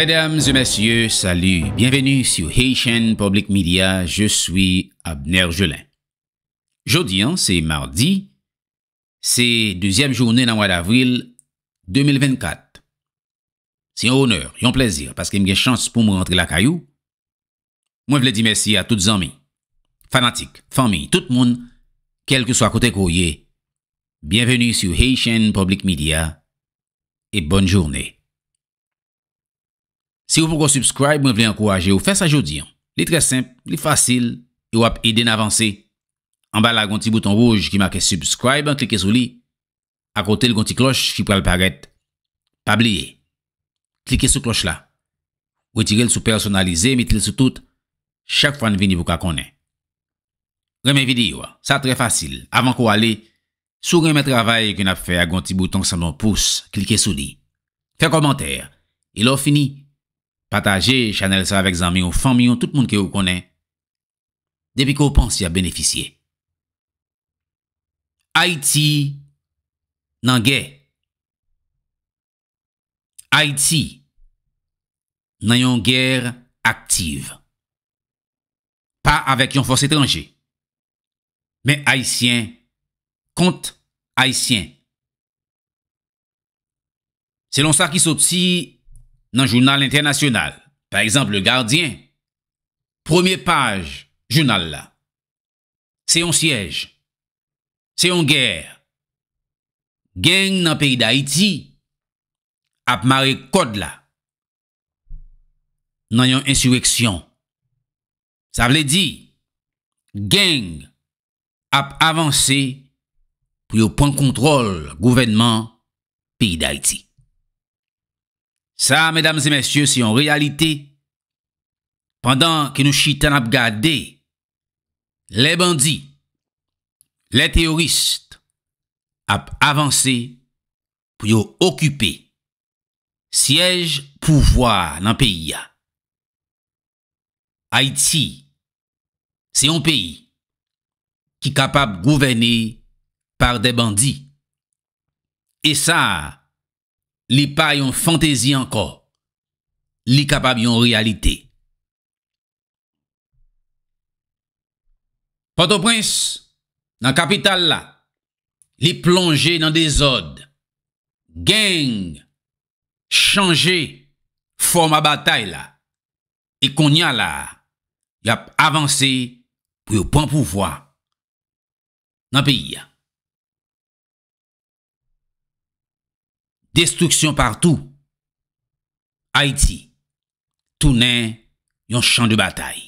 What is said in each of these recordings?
Mesdames et messieurs, salut. Bienvenue sur Haitian Public Media. Je suis Abner Jolin. Jeudi, hein, c'est mardi. C'est deuxième journée dans le mois d'avril 2024. C'est un honneur, un plaisir, parce qu'il y a chance pour me rentrer la caillou. Moi, je voulais dire merci à toutes les amis, fanatiques, familles, tout le monde, quel que soit côté courrier. Bienvenue sur Haitian Public Media et bonne journée. Si vous pouvez subscribe, vous vous encourager à faire ça aujourd'hui. C'est hein. très simple, c'est facile et vous pouvez aider à avancer. En bas, il y a un petit bouton rouge qui marque subscribe, hein, cliquez sur lui. À côté, il y a un petit cloche qui peut apparaître. Pas oublier. Cliquez sur cloche là. Retirez le sous personnalisé, mettez-le sur tout. Chaque fois que vous venez, vous connaissez. Remets vidéo, C'est hein. très facile. Avant qu'on aller, souriez le travail que vous avez fait, un petit bouton sans mon pouce, cliquez sur lui. Faites commentaire. Et là, fini. Patage, chanel sa avek zanmion, fanmion, tout moun ki ou konen. Depi ko ou pansi a beneficye. Haiti nan gè. Haiti nan yon gèr aktif. Pa avek yon fos etranje. Men Haitien kont Haitien. Se lon sa ki sot si... nan jounal internasyonal. Par exemple, Le Gardien. Premier page jounal la. Se yon siyej. Se yon gèr. Gèng nan peyi da Iti ap mare kod la. Nan yon insyweksyon. Sa vle di, gèng ap avansè pou yo pon kontrol gouvenman peyi da Iti. Sa, mèdames et mèsyè, se yon realité, pandan ke nou chitan ap gade, le bandi, le teoriste, ap avanse pou yo okupe sièj pouvoi nan peyi ya. Haïti, se yon peyi ki kapap gouvene par de bandi. E sa, sa, li pa yon fantezi anko, li kapab yon realite. Pato Prince, nan kapital la, li plonge nan de zode, geng, chanje, forma batay la, e konya la, yon avanse, pou yon pon pouvoi, nan piya. Destruksyon partou. Haïti. Tout nan yon chan de batay.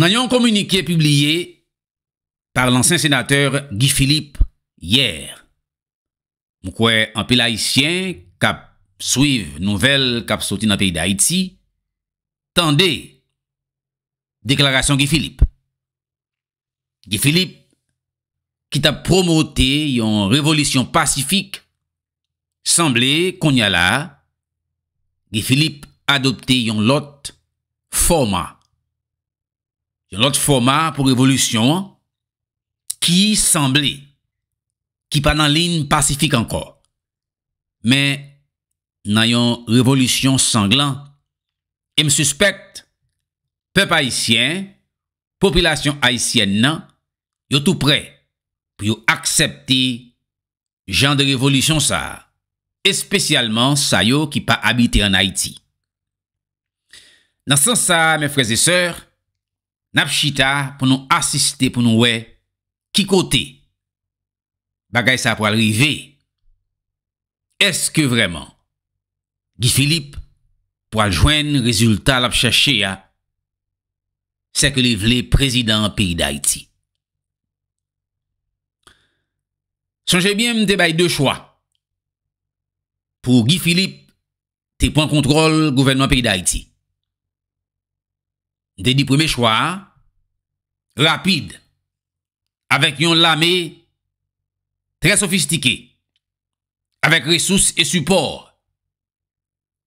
Nan yon komunike publiye par lansen senateur Guy Philippe, yèr, mkwe anpe laïsyen kap suive nouvel kap soti nan peyi da Haïti, tan de deklarasyon Guy Philippe. Guy Philippe ki ta promote yon revolisyon pasifik, sanble kon yala, ge Filip adopte yon lot forma. Yon lot forma pou revolisyon, ki sanble, ki pa nan lin pasifik anko. Men, nan yon revolisyon sanglan, e m suspect, pep haisyen, popilasyon haisyen nan, yo tou prey, pou yo aksepte jen de revolisyon sa, espesyalman sa yo ki pa abite an Haiti. Nansan sa, men freze seur, napchita pou nou asiste pou nou we, ki kote bagay sa pou alrive, eske vreman, Gifilip pou aljwen rezultat lapchache ya, seke li vle prezident an piri d'Haiti. Songez bien, m'te bay deux choix. Pour Guy Philippe, T'es point contrôle gouvernement pays d'Haïti. des dit premier choix, rapide, avec une lamée très sophistiquée, avec ressources et support,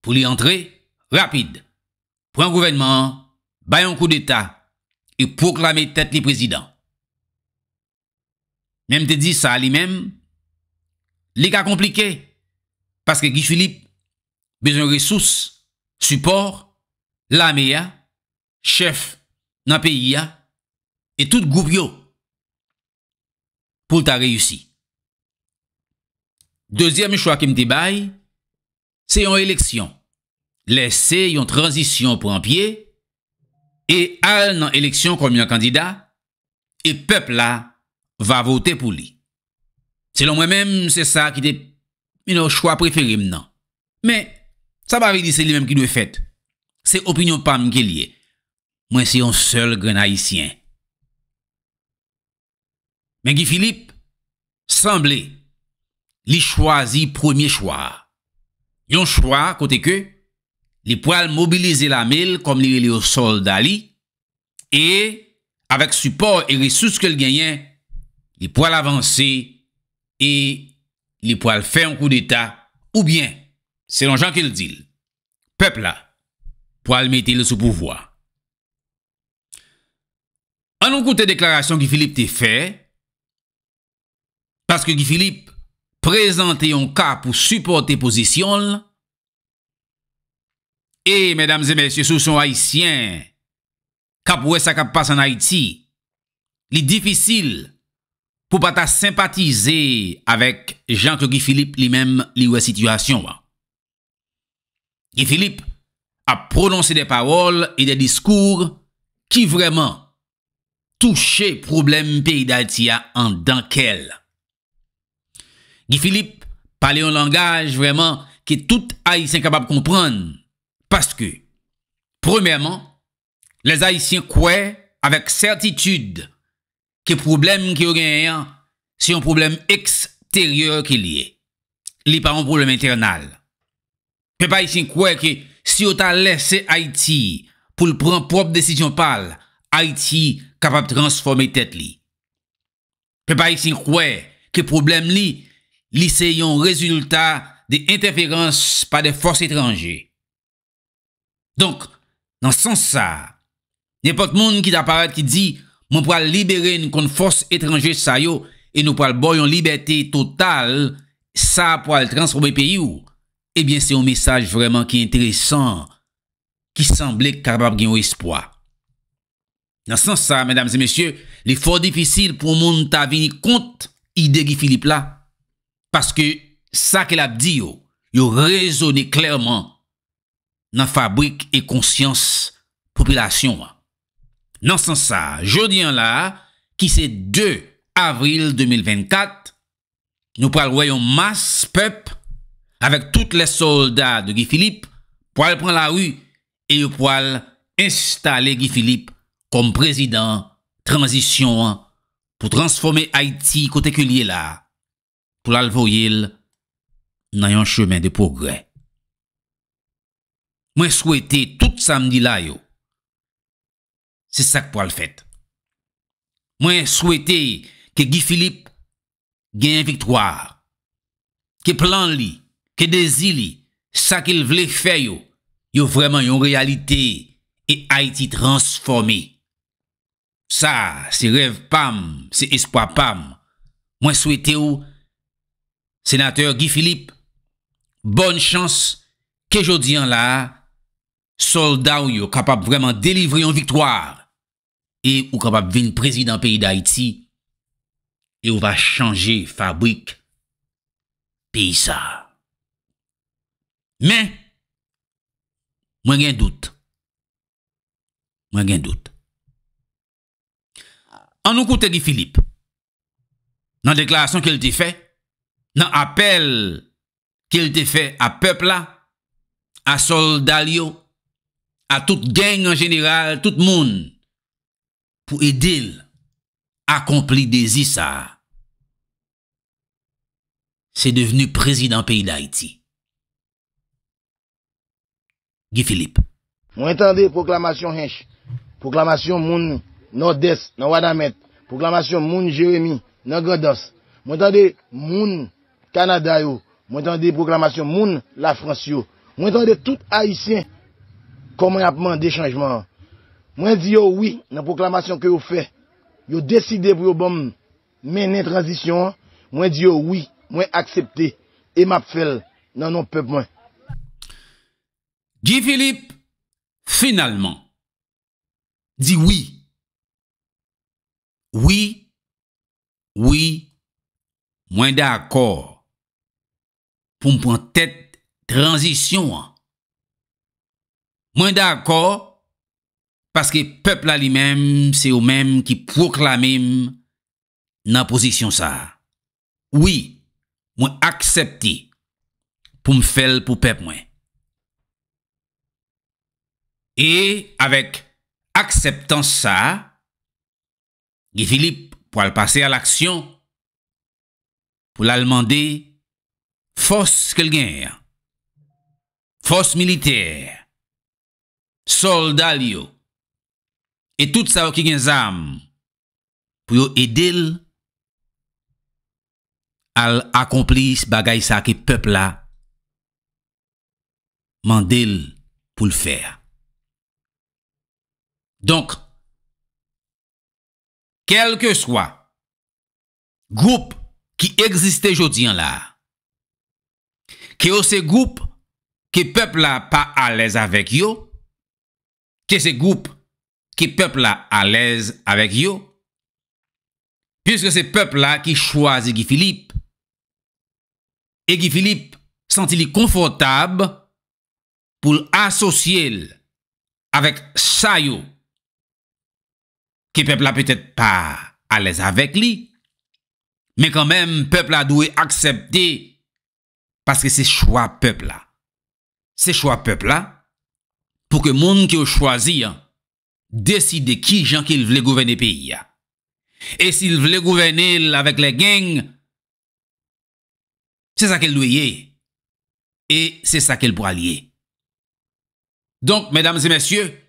pour y entrer rapide. Pour gouvernement, bayon un coup d'État et proclamer tête les présidents. Même te dit ça lui-même, les cas compliqués Parce que Guy Philippe, besoin de ressources, support, l'armée, hein, chef dans pays, hein, et tout groupe pour ta réussi. Deuxième choix qui me débaille, c'est une élection. Laissez une transition pour un pied et aller dans élection comme un candidat et peuple là va voter pour lui. Selon moi-même, c'est ça qui est mon choix préféré maintenant. Mais, ça va dire c'est lui-même qui doit fait. C'est opinion PAM qui est Moi, c'est un seul grand Mais Guy Philippe, semblait, lui choisi premier choix. Yon choix, côté que, les poils mobiliser la mille comme li au soldat d'ali. et, avec support et ressources que le gagnait, les poils avancer et les poils faire un coup d'état ou bien selon Jean qu'il dit peuple là poils mettre le sous pouvoir en nous de déclaration qui Philippe t'a fait parce que Guy Philippe présente un cas pour supporter position et mesdames et messieurs sous sont haïtien cap ça cap passe en Haïti est difficile pour pas te sympathiser avec Jean-Claude Philippe lui-même, lui-même, la situation. Guy hein. Philippe a prononcé des paroles et des discours qui vraiment touchaient problème pays d'Altia hein, en quel Guy Philippe parlait un langage vraiment que tout haïtien de comprendre. Parce que, premièrement, les haïtiens croient avec certitude Ke problem ki ou gen yon, se yon problem eksteryor ki liye. Li pa yon problem internal. Pe pa yon sin kwe ki, si ou ta lese Haiti pou l'pren prop desisyon pal, Haiti kapap transforme tet li. Pe pa yon sin kwe, ke problem li, li se yon rezultat de interferans pa de fos etranje. Donk, nan sans sa, nepot moun ki da parat ki di, moun pou al liberen kon fos etranje sa yo, e nou pou al boyon liberté total, sa pou al transforme pe you, ebyen eh se yon mesaj vreman ki enteresan, ki sanble karbab gen yo espwa. Nan san sa, mèdames et mèsyè, li fòd difisil pou moun ta vini kont ide ki Filip la, paske sa ke lap di yo, yo rezonè klerman nan fabrik e konsyans popilasyon wa. Nan san sa, jodi an la ki se 2 avril 2024, nou pral voyon mas pep avek tout le soldat de Guy Philippe pral pran la wu e yo pral instale Guy Philippe kom prezident transisyon pou transforme Haiti kote ke liye la pou lal voyil nan yon chemen de progrè. Mwen souwete tout samdi la yo Se sak pou al fèt. Mwen souwete ke Guy Philippe gen yon viktoar. Ke plan li, ke dezi li, sa ke il vle fè yo, yo vreman yon realite e Haiti transformé. Sa, se rev pam, se espoi pam, mwen souwete yo, senateur Guy Philippe, bon chans, ke jodi an la, solda yo kapap vreman delivri yon viktoar. et ou capable devenir président pays d'Haïti et on va changer fabrique pays ça. Mais, moi j'ai un doute. Moi j'ai un doute. En nous côté de Philippe, dans la déclaration qu'il t'a fait, dans l'appel qu'il t'a fait à peuple là, à soldat à toute gang en général, tout le monde, pou edil, akompli de zisa, se devenu prezident peyi da Haiti. Guy Philippe. Mwen tende proklamasyon hench, proklamasyon moun Nord-Est nan Wadamèd, proklamasyon moun Jérémy nan Godos, mwen tende moun Kanada yo, mwen tende proklamasyon moun la France yo, mwen tende tout Haitien koman apman de chanjman yo. Mwen di yo oui nan proklamasyon ke yo fè. Yo deside pou yo bom menen transisyon. Mwen di yo oui, mwen aksepte. E map fèl nan nou pèp mwen. Gye Filip, finalman, di oui. Ouie, ouie, mwen d'akor. Pou mwen tèt transisyon. Mwen d'akor. Paske pep la li menm, se ou menm ki proklamem nan posisyon sa. Ouwi, mwen aksepti pou m fèl pou pep mwen. E, avek akseptan sa, Gifilip pou al pase al aksyon, pou l'alman de fos ke l gen, fos militer, solda li yo, Et tout sa ou ki gen zam pou yo edil al akomplis bagay sa ki pepl la mandil pou l fèr. Donk, kelke swa goup ki egziste jodi an la, ke ou se goup ki pepl la pa alèz avèk yo, ke se goup Ki pep la alèz avèk yo. Piuske se pep la ki chwazi Gifilip. E Gifilip santi li konfortab pou l'asosye l avèk sa yo. Ki pep la pètèt pa alèz avèk li. Me kèmèm, pep la douè akseptè. Paskè se chwa pep la. Se chwa pep la pou ke moun ki yo chwazi an. décider qui gens qu'il veulent gouverner pays. Et s'il voulait gouverner avec les gangs, c'est ça qu'elle doit Et c'est ça qu'elle pourraient lier. Donc, mesdames et messieurs,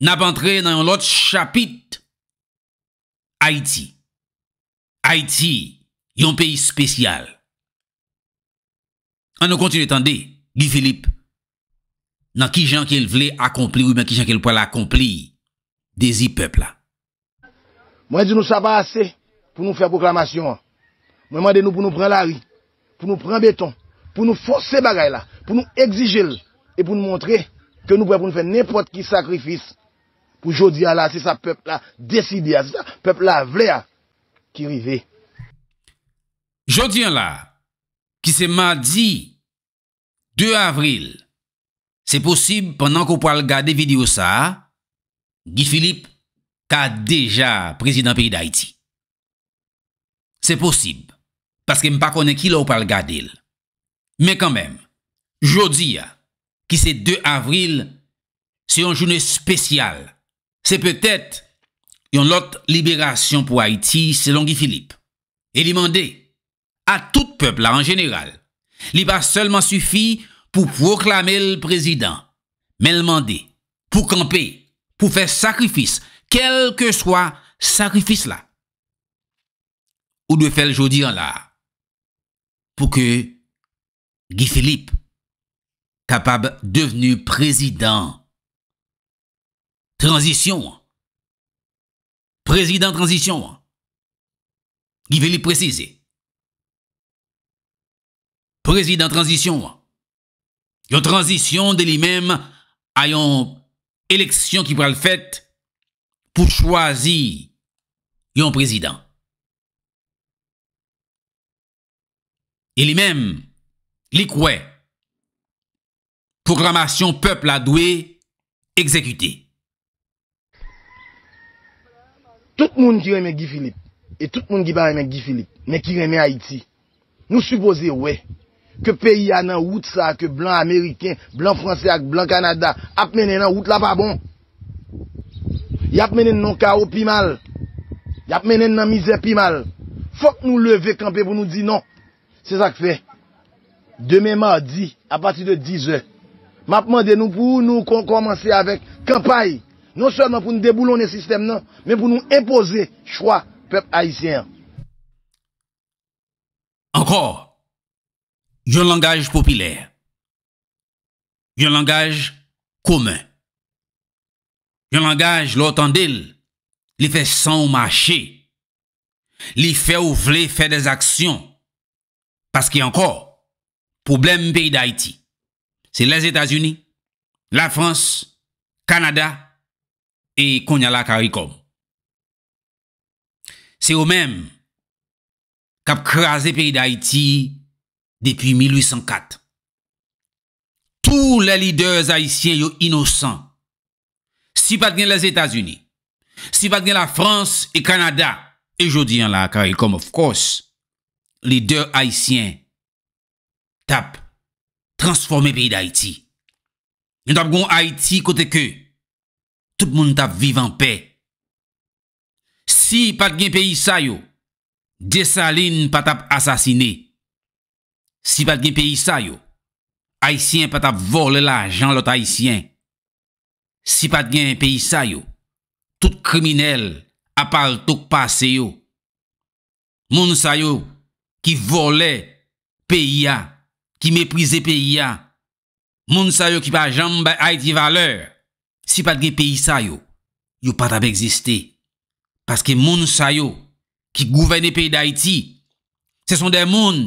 n'a pas entré dans l'autre chapitre. Haïti. Haïti, un pays spécial. On nous continue d'attendre, Guy Philippe. nan ki jan ke l vle akompli, ou nan ki jan ke l po la akompli, dezi pep la. Mwen di nou sa pa ase pou nou fè proklamasyon. Mwen mwen di nou pou nou pran la ri, pou nou pran beton, pou nou fòs se bagay la, pou nou egzijel, e pou nou montre ke nou pou nou fè nepot ki sakrifis, pou jodi a la se sa pep la desidi a, se sa pep la vle a ki rive. Jodi a la, ki se ma di, 2 avril, Se posib, penan kou pal gade videyo sa, Guy Philippe ka deja prezident peyi d'Haïti. Se posib, paske m pa kone ki la ou pal gade il. Me kanmem, jodi ya, ki se 2 avril, se yon jounè spesyal. Se petet, yon lot liberasyon pou Haïti, selon Guy Philippe. E li mande, a tout pepl la en general, li pa selman sufi pour proclamer président Président, président, mais pour pour pour pour sacrifice, sacrifice, quel soit soit sacrifice là, Ou faire le jour en là, pour que Guy Philippe capable devenu Président, transition, Président transition, Guy Philippe président Président transition, Yon transisyon de li mèm a yon eleksyon ki pral fèt pou chwazi yon prezidant. E li mèm, li kwe, programasyon pepl a dwe, ekzekyte. Tout moun ki reme Gifilip, e tout moun ki barre me Gifilip, me ki reme Haiti, nou soubose wey. Ke peyi an nan wout sa, ke blan Ameriken, blan Fransè ak blan Kanada, ap menen nan wout la pa bon. Yap menen nan kao pi mal, yap menen nan mizè pi mal. Fok nou leve kampe pou nou di non. Se sak fe, demen mardi, apati de 10 e, ma pman de nou pou nou kon komanse avek kampay. Non seman pou nou deboulon ne sistem nan, men pou nou impose chwa pep haisyen. ANKOR un langage populaire, un langage commun, un langage l'entendre, Il fait sans marché, les fait ouvrir, faire des actions, parce qu'il y a encore problème pays d'Haïti. C'est les États-Unis, la France, Canada et Konyala CARICOM. C'est eux-mêmes qui ont crasé pays d'Haïti Depi 1804 Tous les leaders haitien yon inosant Si pat gen les Etats-Unis Si pat gen la France et Canada Et je dis yon la car il comme of course Les deux haitien Tap transformé pays d'Haïti Yon tap gon Haïti kote ke Tout le monde tap vive en paix Si pat gen pays sa yo Desaline pat tap assassiné Si pat gen peyi sa yo, Haitien pat ap vole la jan lot Haitien. Si pat gen peyi sa yo, tout kriminel apal tok pa se yo. Moun sa yo ki vole peyi ya, ki meprize peyi ya. Moun sa yo ki pa jambe Haiti valeur. Si pat gen peyi sa yo, yo pat ap egziste. Paske moun sa yo, ki gouvene peyi d'Haiti, se son de moun,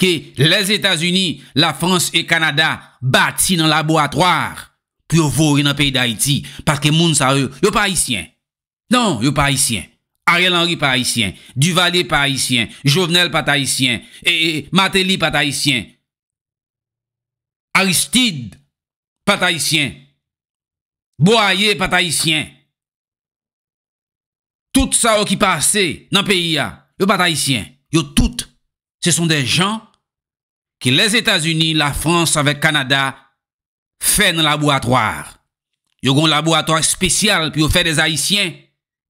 Ke les Etats-Unis, la France et Kanada bat si nan laboratoire Pyo vori nan peyi d'Haïti Parke moun sa re, yo pa Haitien Non, yo pa Haitien Ariel Henry pa Haitien Duvalier pa Haitien Jovenel pa Haitien Mateli pa Haitien Aristide pa Haitien Bouaillé pa Haitien Tout sa ou ki pase nan peyi ya Yo pa Haitien, yo tout Ce sont des gens que les États-Unis, la France avec Canada fait dans laboratoire. Ils ont un laboratoire spécial pour faire des Haïtiens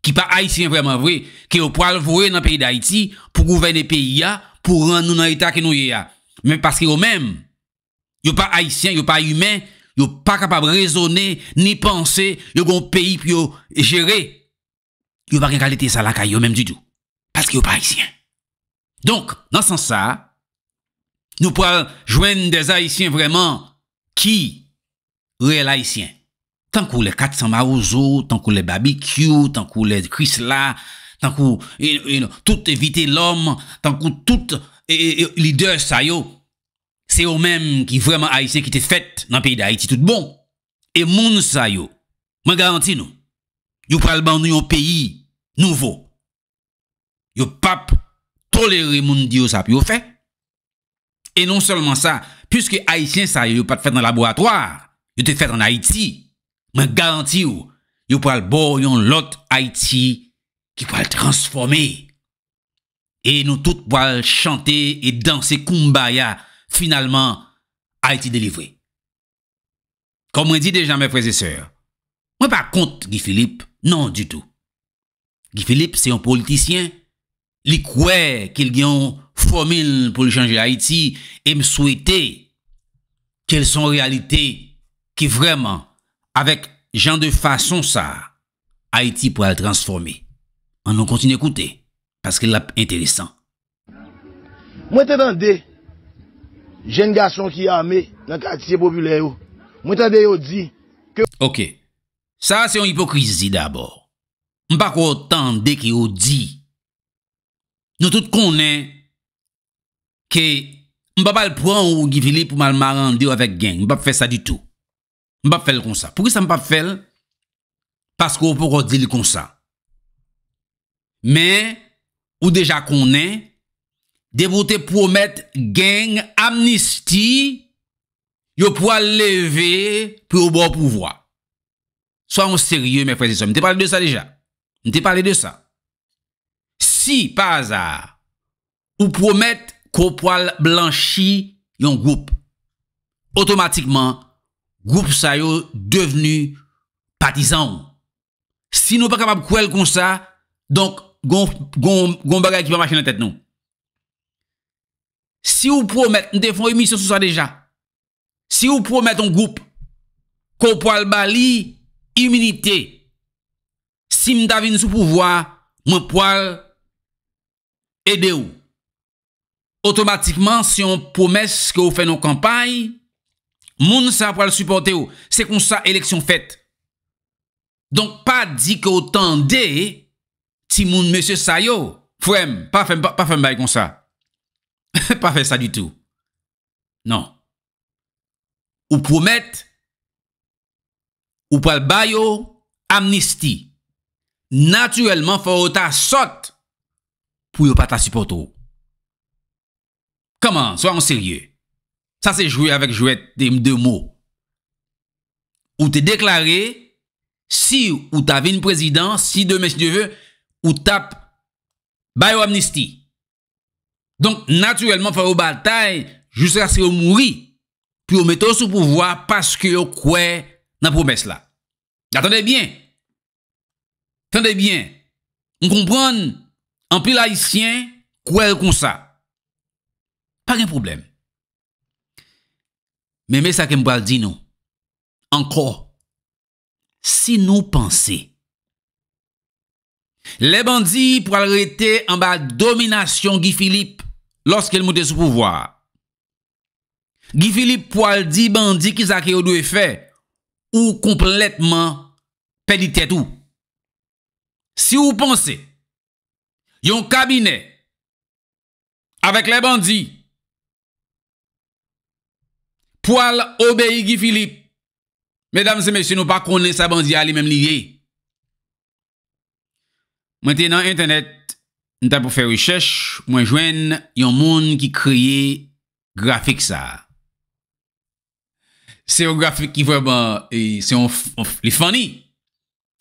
qui pas Haïtiens vraiment vrai, qui au pas dans le pays d'Haïti pour gouverner le pays pour rendre nous dans l'état que nous sommes. Mais parce que eux-mêmes, ils sont pas Haïtiens, ils sont pas humains, ils sont pas capables de raisonner ni penser, ils ont un pays pour gérer. Ils sont pas de qualité ça la caille, même du tout. Parce qu'ils sont pas Haïtiens. Donk, nan san sa, nou pral jwen des Haitien vreman, ki real Haitien. Tan kou le katsan marouzo, tan kou le barbecue, tan kou le krisla, tan kou tout evite l'om, tan kou tout leader sayo. Se yo men ki vreman Haitien ki te fèt nan peyi de Haiti tout bon. E moun sayo, mwen garanti nou. Yon pral ban nou yon peyi nouvo. Yon pap Les moun diyo ça... puis non seulement ça, puisque haïtien sa yo pas dans le laboratoire, yo te fait en Haïti. mais garanti yo, yo pral bo yon lot Haïti ki pral transforme. et nou tout pral danser et danse koumbaya, haïti délivré comme on dit déjà mes frères et sœurs mwen pas contre, Guy Philippe, non du tout. Guy Philippe c'est un politicien... Li kwe ke li yon fomil pou li chanje Haiti e m souwete kelle son realite ki vreman avek jan de fason sa Haiti pou al transforme. An nou kontine koute paske lap enteresan. Mwen te dande jen gason ki yame nan kati se popule yo mwen te dande yo di Ok, sa se yon hipokrizi dabor. Mpa kwa otan de ki yo di Nou tout konen ke mba pa l pou an ou Givili pou mal marande ou avek gen, mba pa fè sa du tout. Mba pa fè l kon sa. Pou ki sa mba pa fè l? Paskou ou pou rodi l kon sa. Men ou deja konen devote pou omet gen amnisti yo pou al leve pou ou bo pou vwa. So an serye mwen fwese sou. Mte pale de sa deja. Mte pale de sa. Si, pa azar, ou promette ko poal blanchi yon goup, otomatikman, goup sa yo devenu patizan. Si nou pa kapab kouel kon sa, donk, goun bagay ki pa machin la tèt nou. Si ou promette, nou defon yon misyon sou sa deja, si ou promette yon goup ko poal bali yon iminite, si nou davine sou pouvoi, mwen poal Aidez-vous. Automatiquement, si on promesse que vous faites nos campagnes, moun sa va le supporter. C'est comme ça, élection faite. Donc, pas dit que autant tendez si moun monsieur sa yo, pas pas bail comme ça. pas fait ça du tout. Non. Ou promettre, ou pral bayo, amnistie. Naturellement, faut ta sorte pour ne pas ta supporter. Comment? Sois en sérieux. Ça, c'est jouer avec jouet des deux mots. Ou te déclaré, si ou t'avais une présidence. si demain, si tu veux, ou tape Bayo amnistie. Donc, naturellement, faire une bataille jusqu'à ce qu'on mourir. Puis on mette sous pouvoir parce que on croit dans la promesse là. Attendez bien. Attendez bien. On comprend Anpil haisyen, kouèl kon sa. Pa gen problem. Mè mè sa ke mbo al di nou. Ankò. Si nou panse. Le bandi pou al rete an ba dominasyon Gi Philippe loske l mou de sou pouvoar. Gi Philippe pou al di bandi ki sa ke yo dwe fe ou kompletman pe di tete ou. Si ou panse. Si ou panse. yon cabinet avec les bandits Poil, obéir Guy Philippe. Mesdames et messieurs, nous ne connaissons pas sa bandit à même lié. Maintenant, Internet, nous avons fait recherche, moi joindre un monde qui crée graphique ça. C'est un graphique qui vraiment, c'est un, les funny.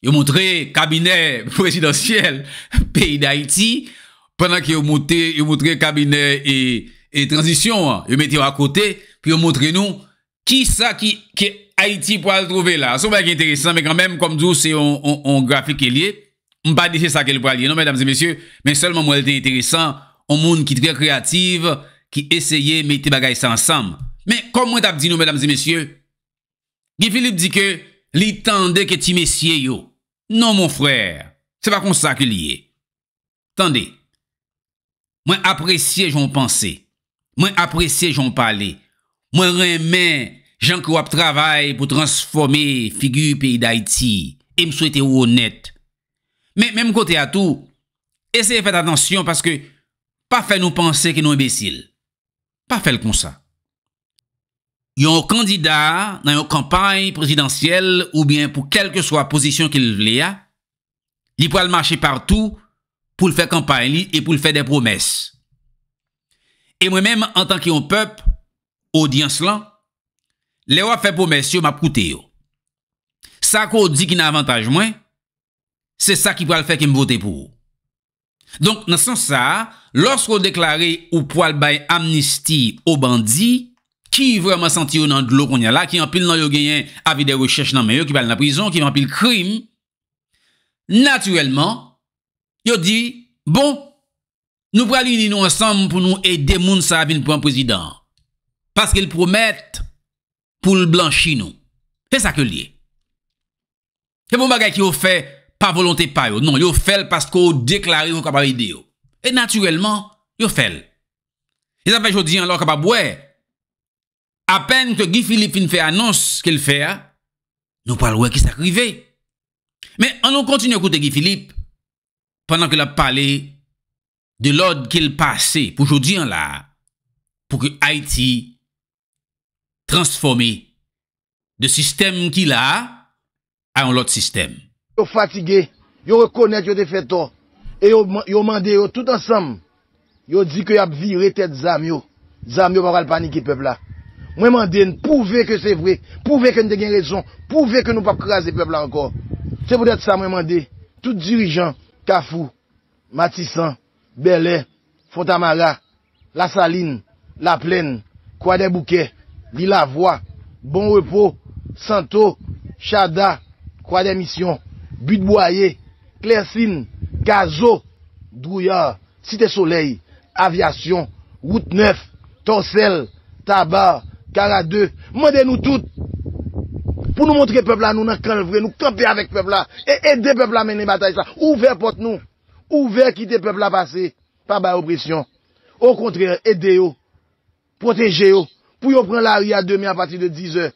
Yo montré cabinet présidentiel pays d'Haïti pendant que ont montré yo cabinet et, et transition, hein, yo mettez à côté puis yo montré nous qui ça qui, qui Haïti pour le trouver là. C'est pas intéressant mais quand même comme tout c'est un, un, graphique lié. On pas dire ça qui est lié non mesdames et messieurs, mais seulement moi était intéressant, un monde qui très créative qui essayait mettre bagages ensemble. Mais comme moi t'as dit nous mesdames et messieurs, Guy Philippe dit que l'étendue que tu messieurs yo. Non, moun frèr, se pa kon sa ke liye. Tande, mwen apresye joun pense, mwen apresye joun pale, mwen remen jankou ap travay pou transforme figu peyi da iti, e m sou ete ou onet. Men, men mkote a tou, ese fèd atansyon paske pa fèl nou pense ki nou ebesil. Pa fèl kon sa. yon kandida nan yon kampay prezidentyel ou bien pou kelke swa pozisyon ki l vle ya, li pou al mache partou pou l fè kampay li et pou l fè de promes. E mwen menm an tan ki yon pep, ou di ans lan, le wap fè promes yo map koute yo. Sa ko ou di ki nan avantaj mwen, se sa ki pou al fè ki m votè pou. Donk nan san sa, losk ou deklare ou pou al bay amnisti ou bandi, ki vreman santi yo nan dlo kon nye la, ki yon pil nan yo genyen avi de rechèche nan men yo, ki bal nan prison, ki yon pil krim, naturelman, yo di, bon, nou pralini nou ansan pou nou edemoun sa avin pou an prezident, paske l pou mèt pou l blanchi nou. Fè sa ke liye. Fè pou bon magay ki yo fè pa volonté pa yo, non, yo fèl paske ou deklare yon kaparide yo. E naturelman, yo fèl. E zan fèl yo di an lò kapabwè, à peine que Guy Philippe fait annonce qu'il fait, hein, nous parlons qui s'est arrivé. Mais on continue à écouter Guy Philippe pendant qu'il a parlé de l'ordre qu'il passait pour aujourd'hui en hein, là, pour que Haïti transforme de système qu'il a à un autre système. fatigués, fatigué, reconnaissent qu'ils ont fait tort et yo yo tout ensemble. Yo dit que y viré tête zam yo. Zam yo pas paniquer peuple là. Mwen mande pou ve ke se vwe, pou ve ke nou de gen rezon, pou ve ke nou pa krasi peple la ankor. Se pou det sa mwen mande, tout dirijan, Kafou, Matisan, Belè, Fontamara, La Saline, La Plène, Kwa de Bouquet, Lila Voix, Bon Repos, Santo, Chada, Kwa de Mission, Budbouaye, Klesine, Gazou, Drouillard, Site Soleil, Aviation, Routeneuf, Torsel, Tabar, kara 2, mande nou tout pou nou montre pep la nou nan kan nou kampè avèk pep la, e ede pep la menè batay sa, ouver pot nou ouver ki te pep la pase pa ba opresyon, ou kontrè ede yo, proteje yo pou yo pren la ria demè a pati de 10 ou,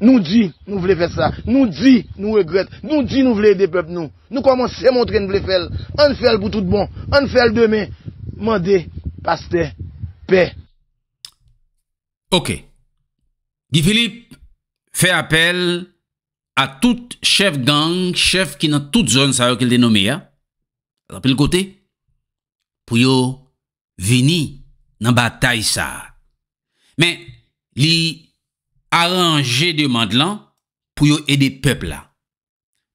nou di nou vle fè sa, nou di nou regret nou di nou vle ede pep nou nou komanse montre nou vle fèl, an fèl pou tout bon, an fèl demè mande, paste, pep Ok, Di Philippe fè apel a tout chef gang, chef ki nan tout zon sa yo ke l denome ya, la pel kote, pou yo vini nan batay sa. Men, li aranje de mandlan pou yo ede pepla.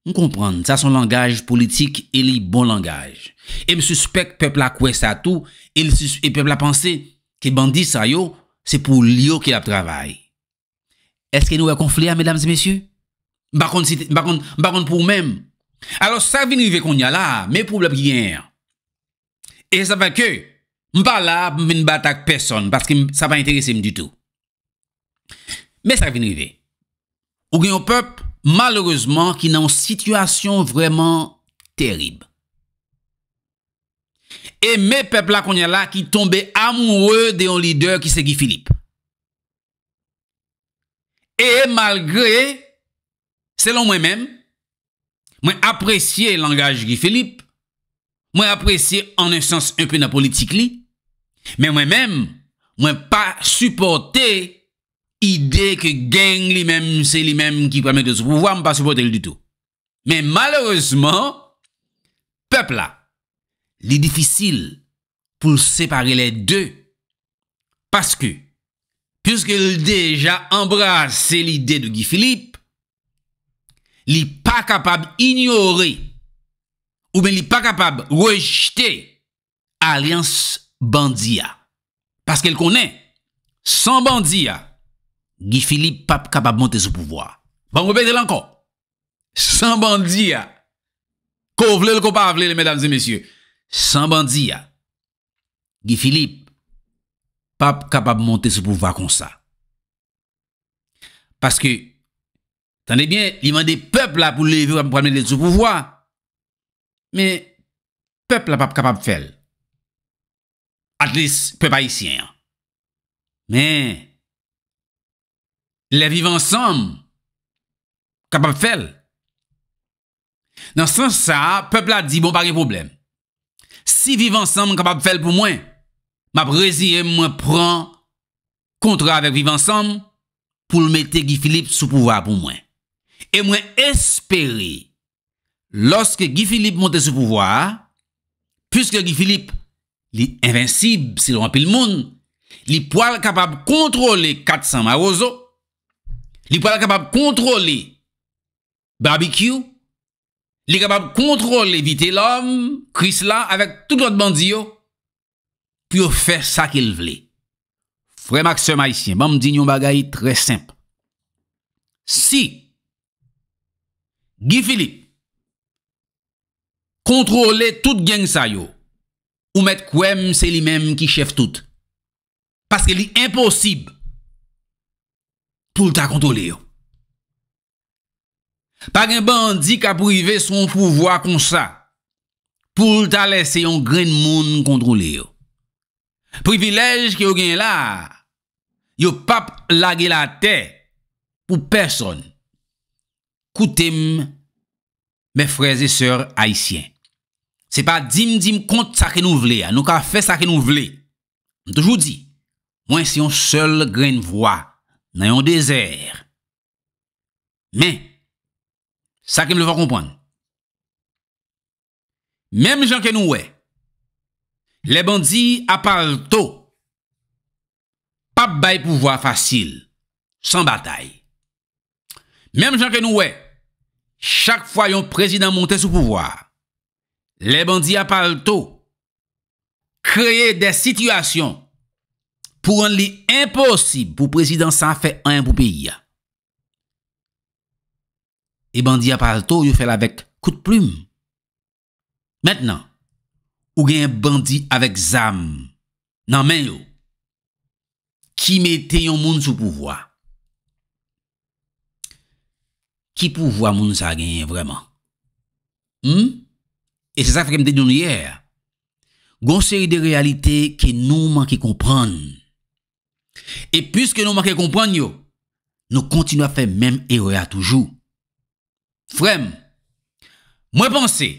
M konpren, sa son langaj politik e li bon langaj. E m suspek pepla kwe sa tou, e pepla panse ki bandi sa yo, c'est pour lui qu'il a travaillé. Est-ce que nous avons conflit, mesdames et messieurs? Par contre, par contre, pour même. Alors, ça vient arriver qu'on y a là, mais pour qui viennent. Et ça fait que, pas là, m'vin pas avec personne, parce que ça va intéresser du tout. Mais ça vient arriver. On gagne un peuple, malheureusement, qui est dans une situation vraiment terrible et mes peuples là qu'on là qui tombaient amoureux d'un leader qui c'est Guy Philippe. Et malgré, selon moi-même, moi apprécier langage Guy Philippe, moi apprécier en un sens un peu la politique mais moi-même, moi pas supporter l'idée que gang lui-même, c'est lui-même qui permet de se pouvoir, moi pas supporter du tout. Mais malheureusement, peuple là, difficile pour séparer les deux. Parce que, puisqu'il a déjà embrassé l'idée de Guy Philippe, il n'est pas capable d'ignorer ou bien n'est pas capable de rejeter Alliance Bandia, parce qu'elle connaît sans Bandia Guy Philippe pas capable monter au pouvoir. Bon, répéter encore. Sans Bandia, ko vle ou ko pa vle le, mesdames et messieurs, sans bandit. Guy Philippe, pas capable de monter ce pouvoir comme ça. Parce que, attendez bien, il m'a des peuples là pour lever, pour amener le pouvoir. Mais, peuple là pas capable de faire. At least, peuple haïtien. Hein. Mais, les vivre ensemble, capable de faire. Dans ce sens, ça, peuple a dit, bon, pas de problème. Si Vivant Sam kapap fel pou mwen, ma preziye mwen pran kontra avèk Vivant Sam pou l mette Guy Philippe sou pouvwa pou mwen. E mwen espere, loske Guy Philippe monte sou pouvwa, pwiske Guy Philippe li invencib, si l wampil moun, li poal kapap kontrole 400 marozo, li poal kapap kontrole barbeque, li kapab kontrole vite l'om, kris la, avek tout lot bandi yo, pou yo fè sa ki l vle. Frè mak sema isye. Mbam di nyon bagay, trè semp. Si, gifili, kontrole tout gen sa yo, ou met kwem se li men ki chef tout, paske li imposib, pou l ta kontrole yo. Pag yon bandi ka prive son pouvoi kon sa, pou ta lese yon gren moun kontrou le yo. Privilej ki yo gen la, yo pap lage la te, pou person, koutem, me freze seur haisyen. Se pa dim dim kont sa ke nou vle, anou ka fe sa ke nou vle, m toujou di, mwen se yon sol gren vwa, nan yon dezer. Men, Sa kem le va kompon. Mem jan ke nou we, le bandi apal to, pa bay pouvoi fasil, san batay. Mem jan ke nou we, chak fwayon prezident monte sou pouvoi, le bandi apal to, kreye de situasyon pou an li imposib pou prezident san fe an pou piya. E bandi apal to yo fè la vek kout plume. Mètnen, ou gen bandi avèk zam nan men yo, ki mètè yon moun sou pouvoi. Ki pouvoi moun sa gen yon vreman. Hmm? E se sa fèk mdè doun yè. Gon seri de realite ke nou manke kompran. E pyske nou manke kompran yo, nou kontinwa fè menm e rea toujou. Frèm, mwen ponsè,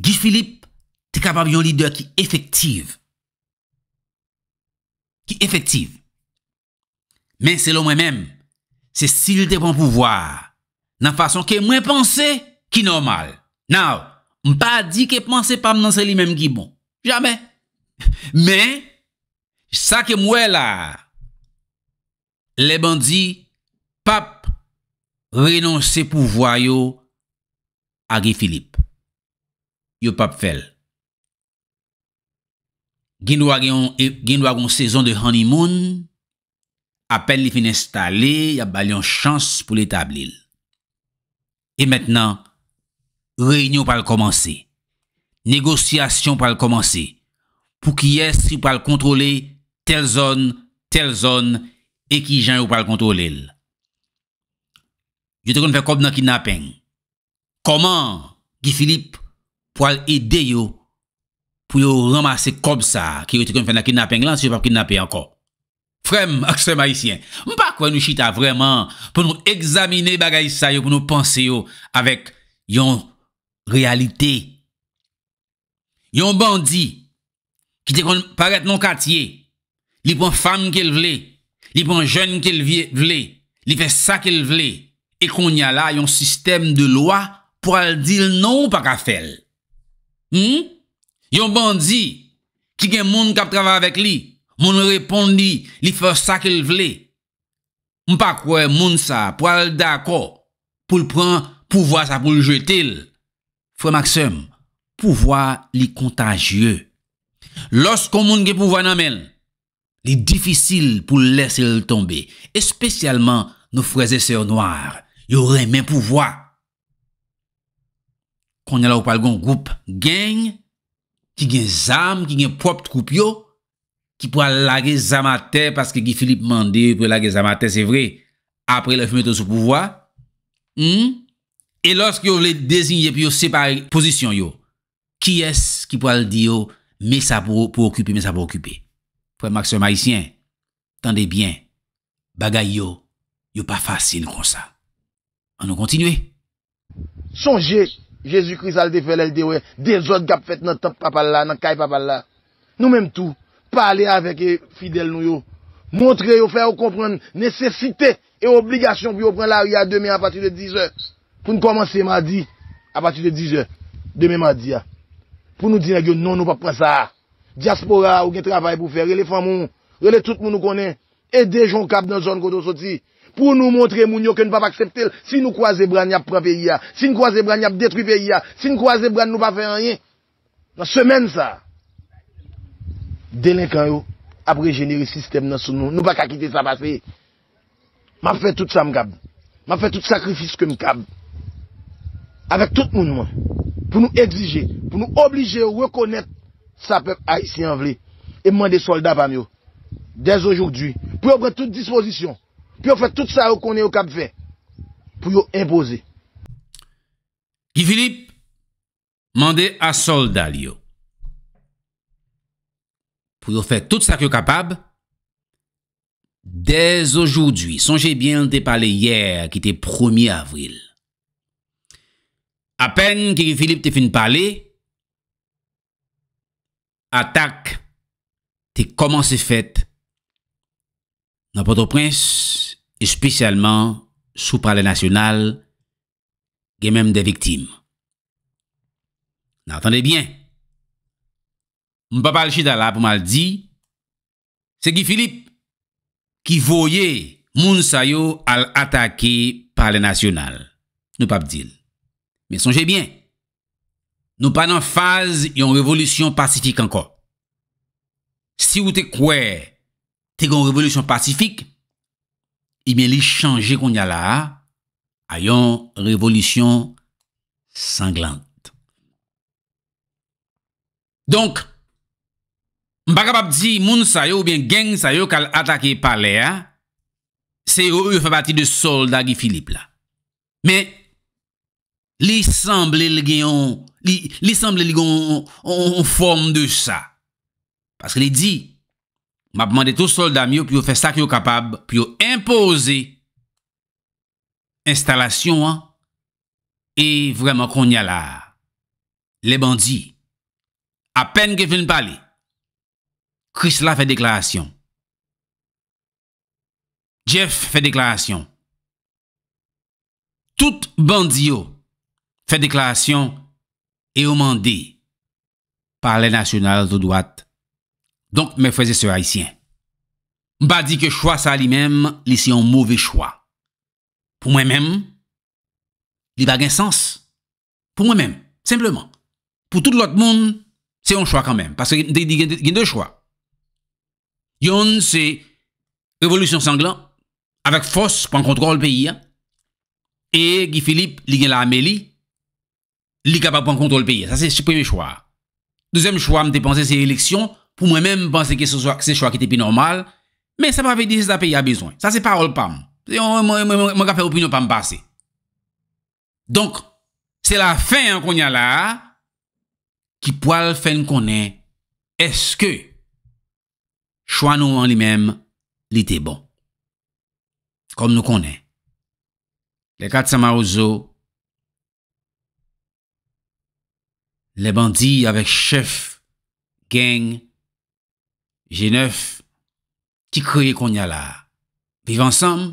Gis Philippe te kapab yon lider ki efektiv. Ki efektiv. Men selo mwen men, se stil de bon pouvoar, nan fason ke mwen ponsè ki normal. Nou, mpa di ke ponsè pan nan seli men Gimont. Jamè. Men, sa ke mwen la, le ban di, pap, Renonse pou vwayo agi Filip, yo pap fel. Gin wagon sezon de honeymoon, apen li fin installe, ya balyon chans pou li tablil. E maintenant, reynyon pal komanse, negosyasyon pal komanse, pou ki es ki pal kontrole tel zon, tel zon, e ki jan yo pal kontrolel. Je te connais comme dans kidnapping. Comment Guy Philippe pour aider pour ramasser comme ça qui était comme faire dans kidnapping là c'est pas kidnapper encore. Frère extrême haïtien, on pas quoi nous chita vraiment pour nous examiner les ça pour nous penser avec yon réalité. Yon bandit qui te connait paraître dans quartier. Li prend femme qu'elle voulait, li prend jeune qu'il voulait, li fait ça qu'elle voulait. E kon ya la yon sistem de lwa pou al dil nou pa ka fel. Hmm? Yon bandi ki gen moun kap trava avèk li, moun le repon li, li fò sa ke l vle. M pa kwe moun sa pou al da ko pou l pran pou vwa sa pou l jete l. Fré Maxime, pou vwa li kontajye. Lors kon moun ki pou vwa nan men, li difisil pou l lese l tombe. Espesyalman nou freze ser noar. Yo re men pouvoi. Konye la ou pal gon group geny, ki gen zame, ki gen prop troupe yo, ki po al lage zama te, paske ki Filip mande, pou lage zama te, se vre, apre le fume te sou pouvoi, hmm, e loske yo le dezyen, epi yo separe posisyon yo, ki es ki po al di yo, me sa pou okupe, me sa pou okupe. Pwè Maxe Marisien, tende bien, bagay yo, yo pa fasil kon sa. A nou kontinuye. Sonje, Jezou kriz al defel el dewe, de zot gap fet nan top papal la, nan kay papal la. Nou menm tou, pale avek e fidel nou yo. Montre yo fè ou kompran, nesesite e obligasyon pou yo pran la ou ya deme apatou de 10 eur. Poun komanse madi, apatou de 10 eur, deme madi ya. Poun nou di na gyon, non nou pa pran sa. Diaspora ou gen travay pou fè, rele famoun, rele tout moun nou konen, e dejon kap nan zon koto soti. pou nou montre moun yo ke nou pa pa akseptel, si nou kwa zebran ni ap pran ve yi ya, si nou kwa zebran ni ap detri ve yi ya, si nou kwa zebran nou pa fe an yen, nan semen sa, dene kan yo, ap rejeneri sistem nan sou nou, nou pa ka kite sa pa fe, ma fe tout sa m gab, ma fe tout sakrifis ke m kab, avek tout moun mwen, pou nou exije, pou nou oblije ou rekonet sa pep a yi si an vle, e mwen de soldat vam yo, denz oujouk dwi, pou yo bre tout dispozisyon, Pou yo fè tout sa yo konen yo kap fè. Pou yo impose. Ki Filip, mande asolda li yo. Pou yo fè tout sa yo kapab, dez ojou dwi. Sonje bien te pale yèr, ki te promi avril. Apen ki Ki Filip te fin pale, ki te fè, atak, te koman se fèt, nan poto prens, Espesyalman sou pa le nasyonal gen menm de viktim. N'atande bien. Mpapal Chidala pou mal di, se ki Filip ki voye moun sayo al atake pa le nasyonal. Nou pap dil. Men sonje bien. Nou panan faz yon revolusyon pasifik anko. Si ou te kwe te kon revolusyon pasifik, Mais eh les changer qu'on y a là, à une révolution sanglante. Donc, on pas capable de dire, moun sa ou bien gang sa qu'elle par là, c'est eux qui font partie de soldats de Philippe là. Mais, ils semblent, les ont ils semblent, les en forme de ça. Parce qu'il dit, M'a pman de tou soldam yo, pi yo fè sa ki yo kapab, pi yo impozè instalasyon an, e vreman kon n'ya la. Le bandi, apen ke fin palè, Chris la fè deklarasyon. Jeff fè deklarasyon. Tout bandi yo, fè deklarasyon, e oman de, par le nasyonal do doat, Donc, mes frères et sœurs haïtiens, m'a dit que choix ça lui-même, c'est un mauvais choix. Pour moi-même, il a pas sens. Pour moi-même, simplement. Pour tout l'autre monde, c'est un choix quand même. Parce qu'il y a deux choix. Yon, c'est révolution sanglante, avec force pour contrôler le pays. Hein. Et Guy Philippe, il y a l'armée, il est capable de contrôler le pays. Ça, c'est le premier choix. Deuxième choix, je dépenser c'est l'élection. pou mwen mèm panse ki se chwa ki te pi normal, men sa pa ve di se la pe ya bezwen. Sa se parol pa mwen. Mwen ka fe opinyon pa m basen. Donk, se la fen kon ya la, ki po al fen konen, eske, chwa nou an li mèm, li te bon. Kom nou konen. Le kat Samarouzo, le bandi avek chef, geng, Jè nef ki kroyè kon yala. Viv ansam,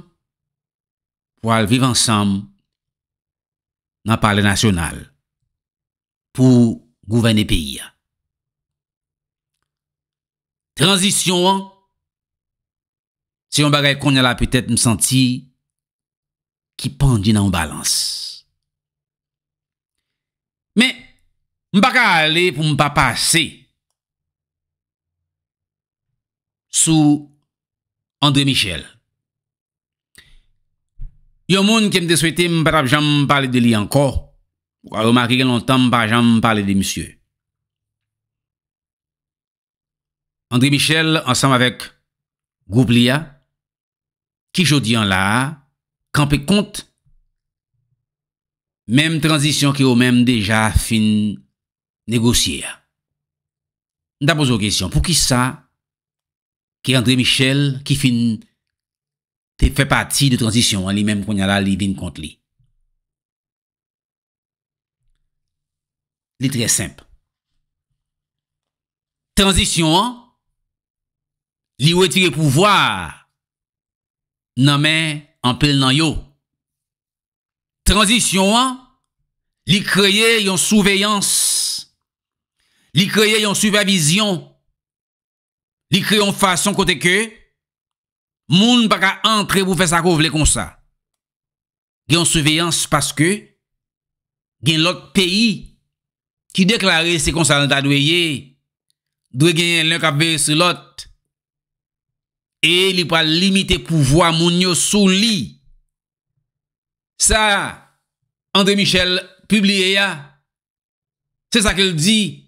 wal viv ansam nan pale nasyonal pou gouvene piya. Transisyon an, si yon bagay kon yala pwetet m senti ki pandi nan m balans. Men, m baka ale pou m pa pasey. sou André Michel. Yon moun kem de sou ete, mbara janm pale de li anko, walo maki gen lontan, mbara janm pale de misye. André Michel, ansam avek Goublia, ki jodi an la, kanpe kont, menm transisyon ki ou menm deja fin negosye. Nda bozo kesyon, pou ki sa, Ki Andre Michel ki fin te fe pati de transition an li menm kon yala li vin kont li. Li tre semp. Transition an, li ou etire pouvoar nan men an pel nan yo. Transition an, li kreye yon souveyans, li kreye yon souvervizyon. li crée façon côté que moun pa ka entrer pour faire ça qu'on veut comme ça. Gen surveillance parce que l'autre pays qui déclaré c'est comme ça l'état doyé doit gagner l'un cap sur l'autre et li pa limiter pouvoir moun yo sou Ça André Michel publié c'est ça qu'il dit.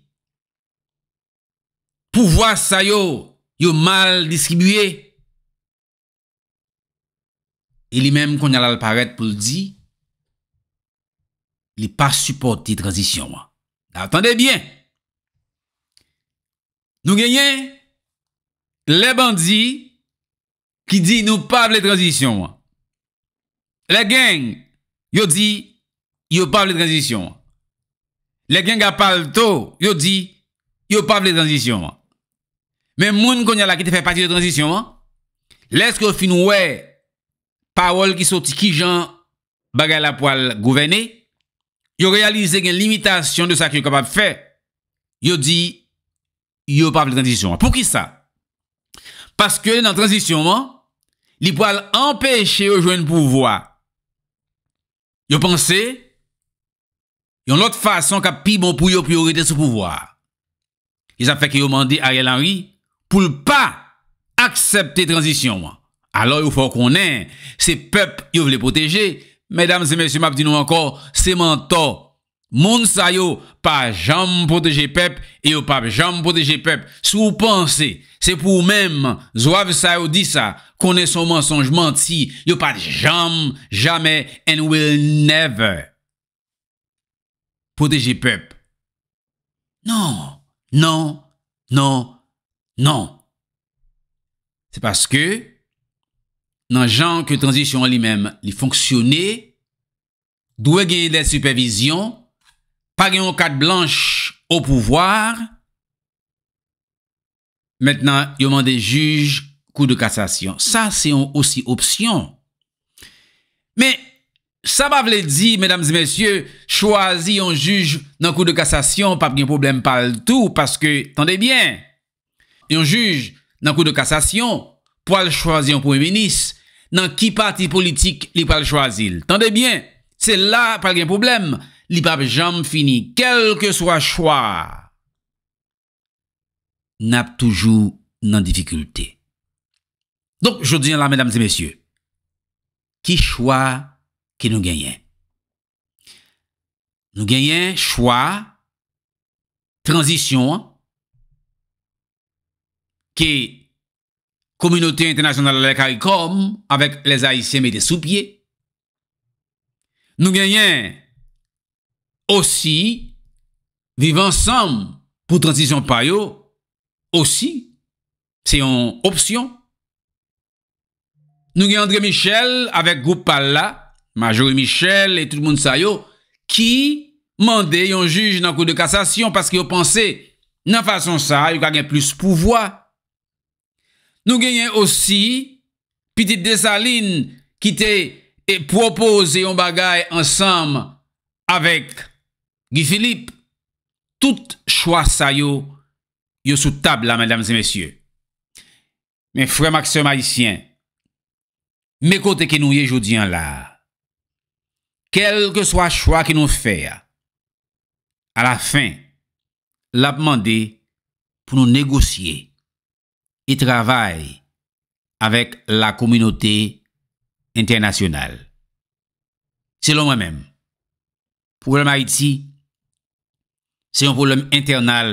Pouvoir ça yo, yo mal distribué. Et lui-même qu'on a paraître pour le dire, il pas supporté transition. Hein. Attendez bien. Nous gagnons les bandits qui disent nous pas de transition. Hein. Les gangs, yo dit, yo pas de transition. Hein. Les gangs à palto, yo dit, yo pas de transition. Mais moun qu'on qui fait partie de transition, hein? Laisse que fin ouais, parole qui sorti qui gens bagay la poêle gouverner, yo a une limitation de ce qu'il est capable de faire. Yo dit, yo pas de transition. Pour qui ça? Parce que dans transition, hein? Li poêles empêcher aux jouer pouvoir. Yo pensé, y a une autre façon qu'a pi bon pour yo priorité sous pouvoir. Ils ont fait que yo mandé Ariel Henry, pour pas accepter transition. Alors, il faut qu'on ait ces peuples qui veulent protéger. Mesdames et messieurs, je nous encore, c'est mentor. Mon yo pas jamais protéger peuple. et yo pas jamais protéger peuple. Si vous pensez, c'est pour même zouave sa dit ça, qu'on son mensonge menti, ne pas jamais, jamais, and will never protéger pep. Non, non, non, Non, se paske nan jan ke transisyon li men, li fonksyone, dwe genye de supervizyon, pa genye yon kat blanche ou pouvoir, metnen yon man de juj kou de kasasyon. Sa, se yon osi opsyon. Men, sa ma vle di, medamzi mesye, chwazi yon juj nan kou de kasasyon, pap genye problem pal tou, paske tan de bien. Yon juj nan kou de kassasyon, pou al chwazyon pou yon menis, nan ki pati politik li pou al chwazil. Tande bien, se la pal gen problem, li pape jam fini. Kel ke swa chwa, nap toujou nan difikulte. Donk, jodi nan la, medam se mesyou, ki chwa ki nou genyen. Nou genyen chwa, tranzisyon, communauté internationale avec avec les Haïtiens des sous pied. Nous gagnons aussi vivre ensemble pour transition par aussi. C'est une option. Nous gagnons André Michel avec groupe Palla, Majorie Michel et tout le monde ça qui mandait un juge dans le cours de cassation parce qu'ils pensaient, dans façon ça, il y a plus pouvoir. Nous gagnons aussi Petite Dessaline qui t'a proposé un bagaille ensemble avec Guy Philippe. Tout choix ça yo, yo sous table là, mesdames et messieurs. Mes frères Maxime mes côtés qui nous y aujourd'hui là, quel que soit choix que nous faisons, à la fin, l'a demandé pour nous négocier e travay, avek la kominote, internasyonal. Selon mwen men, poublem Haiti, se yon poublem internal,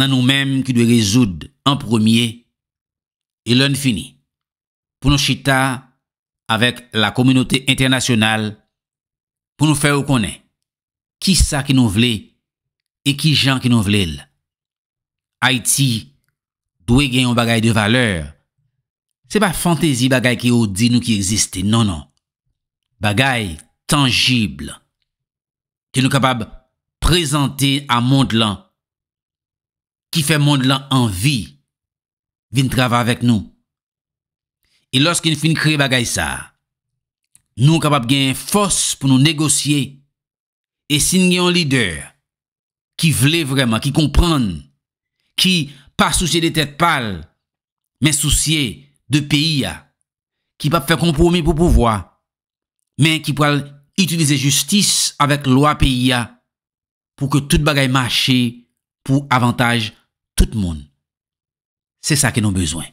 nan nou men, ki nou rezoud, an promye, e loun fini. Poun nou chita, avek la kominote internasyonal, pou nou fey ou konen, ki sa ki nou vle, e ki jan ki nou vle l. Haiti, konen, Dou e gen yon bagay de valeur. Se pa fantizi bagay ki ou di nou ki existe. Non, non. Bagay tangible. Ki nou kapab prezante a mond lan. Ki fe mond lan anvi. Vin trava avèk nou. E los ki nou fin kre bagay sa. Nou kapab gen fos pou nou negosye. E sin gen yon lider. Ki vle vreman. Ki kompran. Ki anvise. Pas soucier des têtes pâles, mais soucier de pays ah, qui pas faire compromis pour pouvoir, mais qui peuvent utiliser justice avec loi pays ah, pour que tout bagaille marche pour avantage tout le monde. C'est ça que nous besoin.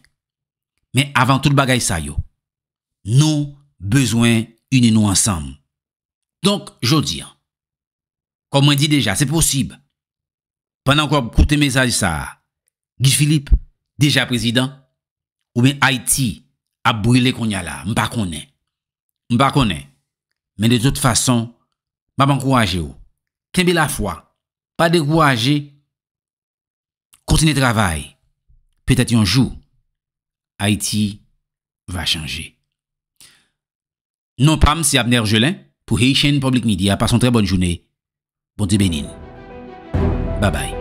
Mais avant tout bagaille ça yo, nous besoin unis nous ensemble. Donc, je dis, comme on dit déjà, c'est possible. Pendant qu'on écoute messages, ça, Gij Filip, deja prezident, ou men Haiti ap brile konya la. Mpa konen. Mpa konen. Men de tout fason, mpa bankouraje ou. Kenbe la fwa. Padekouraje. Kontine travay. Petat yon jou. Haiti va chanje. Non pam, si ap ner jelen. Pou Heishen Public Media. Pason tre bon jounen. Bonte benin. Babay.